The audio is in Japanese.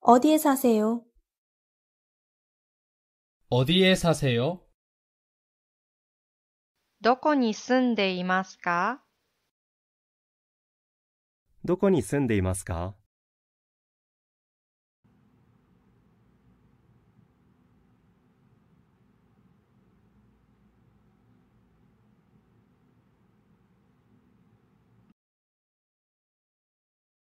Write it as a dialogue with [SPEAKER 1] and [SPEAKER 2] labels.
[SPEAKER 1] 어디에사세요
[SPEAKER 2] 어디에사세
[SPEAKER 3] 요
[SPEAKER 1] どこに住んでいますか
[SPEAKER 3] どこに住んでいますか